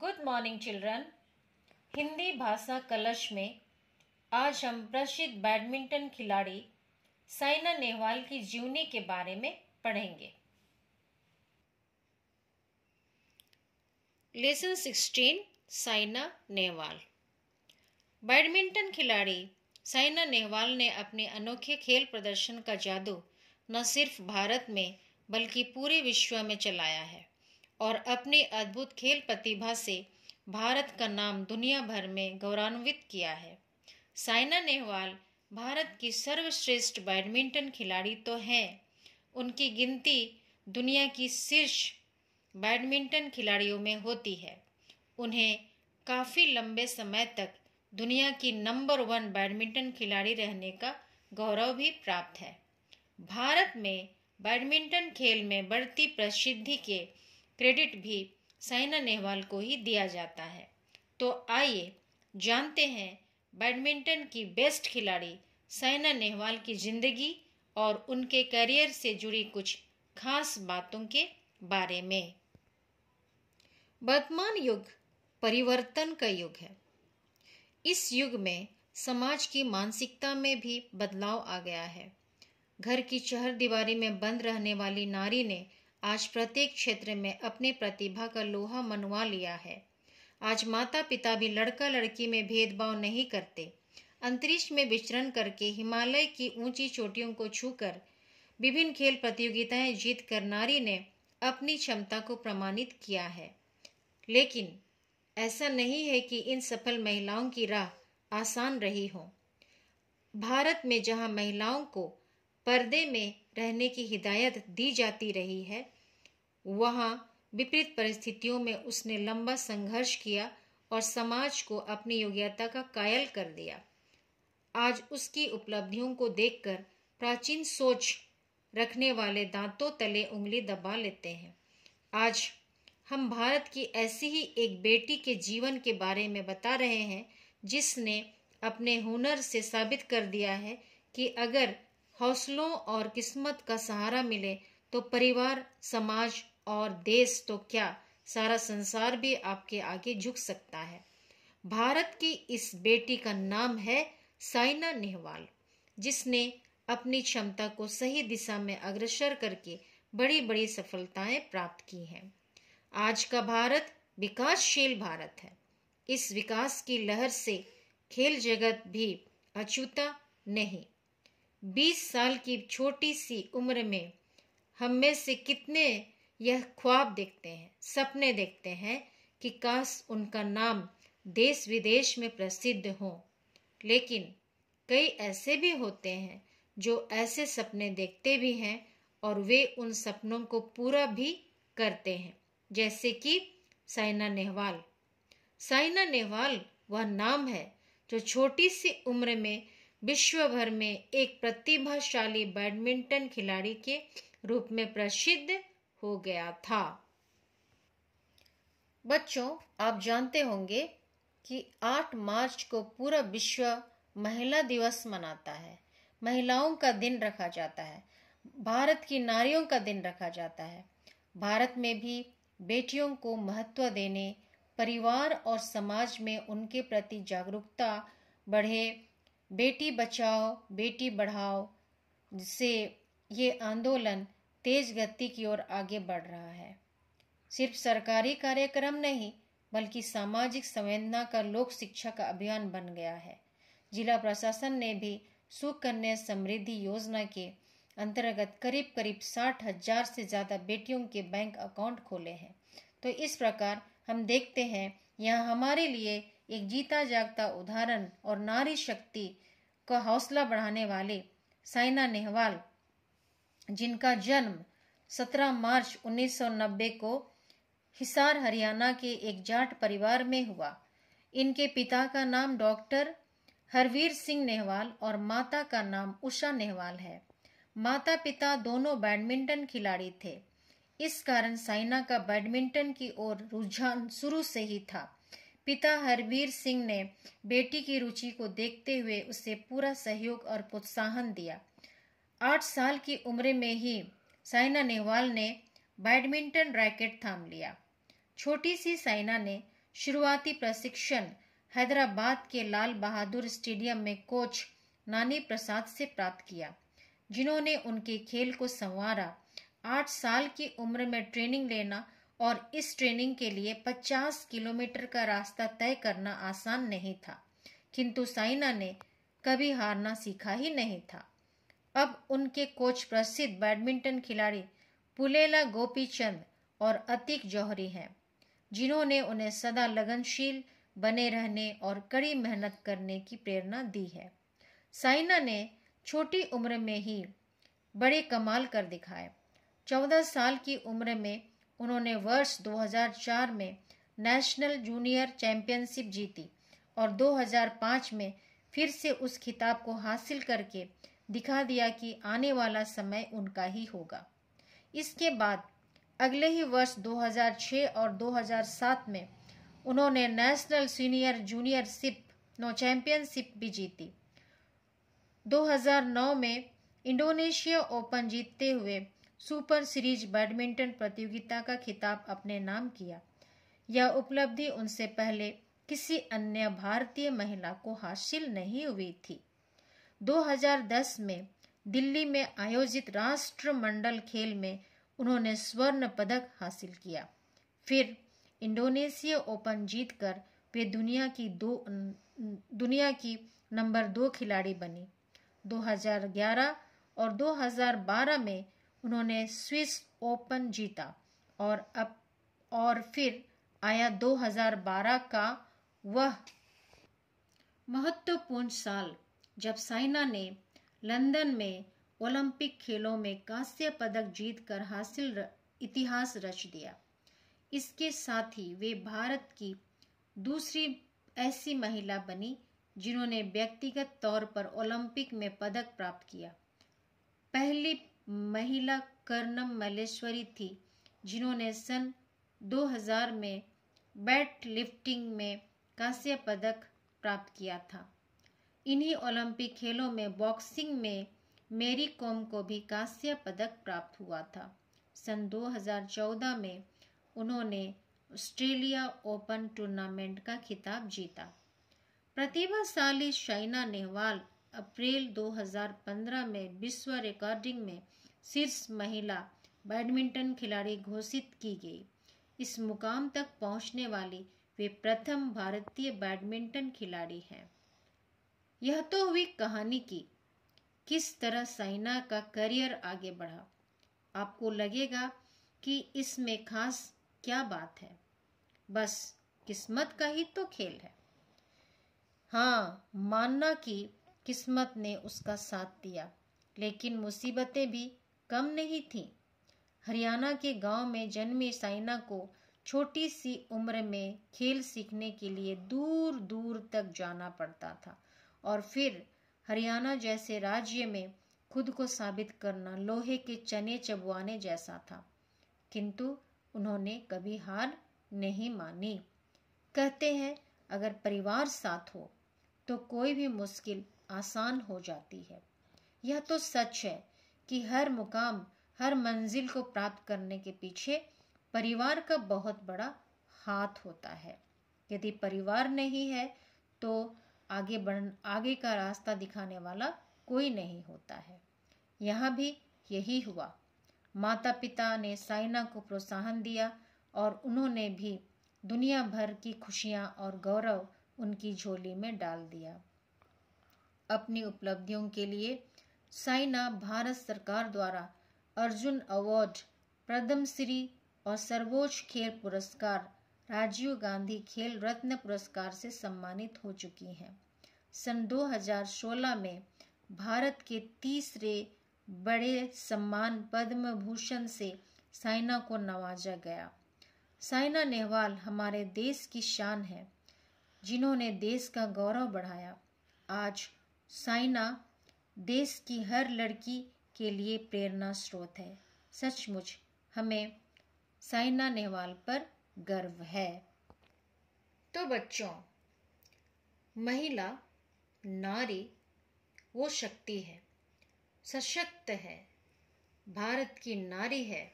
good morning children Hindi भाषा कलश में आज हम प्रसिद्ध बैडमिंटन खिलाड़ी साइना नेहवाल की जीवनी के बारे में पढ़ेंगे lesson sixteen Saina Nehwal badminton खिलाड़ी साइना नेहवाल ने अपने अनोखे खेल प्रदर्शन का जादू न सिर्फ भारत में बल्कि पूरे विश्व में चलाया है और अपनी अद्भुत खेल प्रतिभा से भारत का नाम दुनिया भर में गौरवान्वित किया है साइना नेहवाल भारत की सर्वश्रेष्ठ बैडमिंटन खिलाड़ी तो हैं उनकी गिनती दुनिया की शीर्ष बैडमिंटन खिलाड़ियों में होती है उन्हें काफ़ी लंबे समय तक दुनिया की नंबर वन बैडमिंटन खिलाड़ी रहने का गौरव भी प्राप्त है भारत में बैडमिंटन खेल में बढ़ती प्रसिद्धि के क्रेडिट भी साइना नेहवाल को ही दिया जाता है तो आइए जानते हैं बैडमिंटन की बेस्ट खिलाड़ी साइना नेहवाल की ज़िंदगी और उनके करियर से जुड़ी कुछ खास बातों के बारे में वर्तमान युग परिवर्तन का युग है इस युग में समाज की मानसिकता में भी बदलाव आ गया है घर की चहर दीवारी में बंद रहने वाली नारी ने आज प्रत्येक क्षेत्र में अपनी प्रतिभा का लोहा मनवा लिया है आज माता पिता भी लड़का लड़की में भेदभाव नहीं करते अंतरिक्ष में विचरण करके हिमालय की ऊंची चोटियों को छूकर विभिन्न खेल प्रतियोगिताएं जीत कर नारी ने अपनी क्षमता को प्रमाणित किया है लेकिन ऐसा नहीं है कि इन सफल महिलाओं की राह आसान रही हो भारत में जहां महिलाओं को पर्दे में रहने की हिदायत दी जाती रही है वहाँ विपरीत परिस्थितियों में उसने लंबा संघर्ष किया और समाज को अपनी योग्यता का कायल कर दिया आज उसकी उपलब्धियों को देखकर प्राचीन सोच रखने वाले दांतों तले उंगली दबा लेते हैं आज हम भारत की ऐसी ही एक बेटी के जीवन के बारे में बता रहे हैं जिसने अपने हुनर से साबित कर दिया है कि अगर हौसलों और किस्मत का सहारा मिले तो परिवार समाज और देश तो क्या सारा संसार भी आपके आगे झुक सकता है भारत की इस बेटी का नाम है साइना नेहवाल जिसने अपनी क्षमता को सही दिशा में अग्रसर करके बड़ी बड़ी सफलताएं प्राप्त की हैं आज का भारत विकासशील भारत है इस विकास की लहर से खेल जगत भी अछूता नहीं बीस साल की छोटी सी उम्र में हम में से कितने यह ख्वाब देखते हैं सपने देखते हैं कि काश उनका नाम देश विदेश में प्रसिद्ध हो लेकिन कई ऐसे भी होते हैं जो ऐसे सपने देखते भी हैं और वे उन सपनों को पूरा भी करते हैं जैसे कि साइना नेहवाल साइना नेहवाल वह नाम है जो छोटी सी उम्र में विश्व भर में एक प्रतिभाशाली बैडमिंटन खिलाड़ी के रूप में प्रसिद्ध हो गया था बच्चों आप जानते होंगे कि 8 मार्च को पूरा विश्व महिला दिवस मनाता है महिलाओं का दिन रखा जाता है भारत की नारियों का दिन रखा जाता है भारत में भी बेटियों को महत्व देने परिवार और समाज में उनके प्रति जागरूकता बढ़े बेटी बचाओ बेटी बढ़ाओ से ये आंदोलन तेज गति की ओर आगे बढ़ रहा है सिर्फ सरकारी कार्यक्रम नहीं बल्कि सामाजिक संवेदना का लोक शिक्षा का अभियान बन गया है जिला प्रशासन ने भी सुकन्या समृद्धि योजना के अंतर्गत करीब करीब साठ हजार से ज़्यादा बेटियों के बैंक अकाउंट खोले हैं तो इस प्रकार हम देखते हैं यहाँ हमारे लिए एक जीता जागता उदाहरण और नारी शक्ति का हौसला बढ़ाने वाले साइना नेहवाल जिनका जन्म 17 मार्च 1990 को हिसार हरियाणा के एक जाट परिवार में हुआ इनके पिता का नाम डॉक्टर हरवीर सिंह नेहवाल और माता का नाम उषा नेहवाल है माता पिता दोनों बैडमिंटन खिलाड़ी थे इस कारण साइना का बैडमिंटन की ओर रुझान शुरू से ही था पिता हरवीर सिंह ने बेटी की रुचि को देखते हुए उसे पूरा सहयोग और प्रोत्साहन दिया आठ साल की उम्र में ही साइना नेहवाल ने बैडमिंटन रैकेट थाम लिया छोटी सी साइना ने शुरुआती प्रशिक्षण हैदराबाद के लाल बहादुर स्टेडियम में कोच नानी प्रसाद से प्राप्त किया जिन्होंने उनके खेल को संवारा आठ साल की उम्र में ट्रेनिंग लेना और इस ट्रेनिंग के लिए 50 किलोमीटर का रास्ता तय करना आसान नहीं था किंतु साइना ने कभी हारना सीखा ही नहीं था अब उनके कोच प्रसिद्ध बैडमिंटन खिलाड़ी पुलेला गोपीचंद और अतिक जौहरी हैं जिन्होंने उन्हें सदा लगनशील बने रहने और कड़ी मेहनत करने की प्रेरणा दी है साइना ने छोटी उम्र में ही बड़े कमाल कर दिखाए चौदह साल की उम्र में उन्होंने वर्ष 2004 में नेशनल जूनियर चैंपियनशिप जीती और 2005 में फिर से उस खिताब को हासिल करके दिखा दिया कि आने वाला समय उनका ही होगा इसके बाद अगले ही वर्ष 2006 और 2007 में उन्होंने नेशनल सीनियर जूनियरशिप नो चैंपियनशिप भी जीती 2009 में इंडोनेशिया ओपन जीतते हुए सुपर सीरीज बैडमिंटन प्रतियोगिता का खिताब अपने नाम किया यह उपलब्धि उनसे पहले किसी अन्य भारतीय महिला को हासिल नहीं हुई थी 2010 में दिल्ली में आयोजित राष्ट्रमंडल खेल में उन्होंने स्वर्ण पदक हासिल किया फिर इंडोनेशिया ओपन जीतकर वे दुनिया की दो दुनिया की नंबर दो खिलाड़ी बनी 2011 और 2012 में उन्होंने स्विस ओपन जीता और अब और फिर आया 2012 का वह महत्वपूर्ण साल जब साइना ने लंदन में ओलंपिक खेलों में कांस्य पदक जीतकर हासिल र, इतिहास रच दिया इसके साथ ही वे भारत की दूसरी ऐसी महिला बनी जिन्होंने व्यक्तिगत तौर पर ओलंपिक में पदक प्राप्त किया पहली महिला कर्णम मलेश्वरी थी जिन्होंने सन 2000 में बैट लिफ्टिंग में कांस्य पदक प्राप्त किया था इन्हीं ओलंपिक खेलों में बॉक्सिंग में मेरी कॉम को भी कांस्य पदक प्राप्त हुआ था सन 2014 में उन्होंने ऑस्ट्रेलिया ओपन टूर्नामेंट का खिताब जीता प्रतिभाशाली शाइना नेहवाल अप्रैल 2015 में विश्व रिकॉर्डिंग में शीर्ष महिला बैडमिंटन खिलाड़ी घोषित की गई इस मुकाम तक पहुंचने वाली वे प्रथम भारतीय बैडमिंटन खिलाड़ी हैं यह तो हुई कहानी की किस तरह साइना का करियर आगे बढ़ा आपको लगेगा कि इसमें खास क्या बात है बस किस्मत का ही तो खेल है हाँ मानना कि किस्मत ने उसका साथ दिया लेकिन मुसीबतें भी कम नहीं थी हरियाणा के गांव में जन्मी साइना को छोटी सी उम्र में खेल सीखने के लिए दूर दूर तक जाना पड़ता था और फिर हरियाणा जैसे राज्य में खुद को साबित करना लोहे के चने चबवाने जैसा था किंतु उन्होंने कभी हार नहीं मानी कहते हैं अगर परिवार साथ हो तो कोई भी मुश्किल आसान हो जाती है यह तो सच है कि हर मुकाम हर मंजिल को प्राप्त करने के पीछे परिवार का बहुत बड़ा हाथ होता है यदि परिवार नहीं है तो आगे बढ़ आगे का रास्ता दिखाने वाला कोई नहीं होता है यहाँ भी यही हुआ माता पिता ने साइना को प्रोत्साहन दिया और उन्होंने भी दुनिया भर की खुशियाँ और गौरव उनकी झोली में डाल दिया अपनी उपलब्धियों के लिए साइना भारत सरकार द्वारा अर्जुन अवार्ड प्रदम श्री और सर्वोच्च खेल पुरस्कार राजीव गांधी खेल रत्न पुरस्कार से सम्मानित हो चुकी हैं सन 2016 में भारत के तीसरे बड़े सम्मान पद्म भूषण से साइना को नवाजा गया साइना नेहवाल हमारे देश की शान है जिन्होंने देश का गौरव बढ़ाया आज साइना देश की हर लड़की के लिए प्रेरणा स्रोत है सचमुच हमें साइना नेहवाल पर गर्व है तो बच्चों महिला नारी वो शक्ति है सशक्त है भारत की नारी है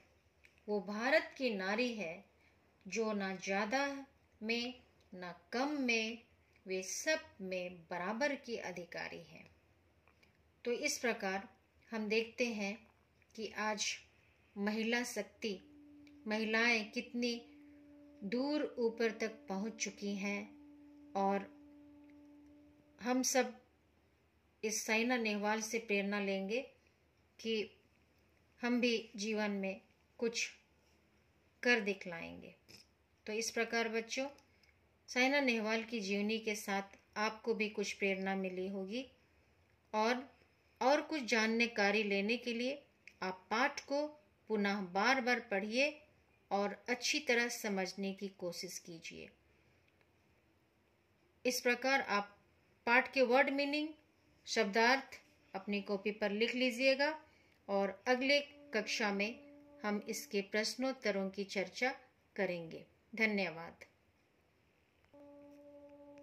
वो भारत की नारी है जो ना ज़्यादा में ना कम में वे सब में बराबर की अधिकारी हैं तो इस प्रकार हम देखते हैं कि आज महिला शक्ति महिलाएं कितनी दूर ऊपर तक पहुंच चुकी हैं और हम सब इस साइना नेहवाल से प्रेरणा लेंगे कि हम भी जीवन में कुछ कर दिखलाएंगे तो इस प्रकार बच्चों साइना नेहवाल की जीवनी के साथ आपको भी कुछ प्रेरणा मिली होगी और और कुछ जानने कारी लेने के लिए आप पाठ को पुनः बार बार पढ़िए और अच्छी तरह समझने की कोशिश कीजिए इस प्रकार आप पाठ के वर्ड मीनिंग शब्दार्थ अपनी कॉपी पर लिख लीजिएगा और अगले कक्षा में हम इसके प्रश्नोत्तरों की चर्चा करेंगे धन्यवाद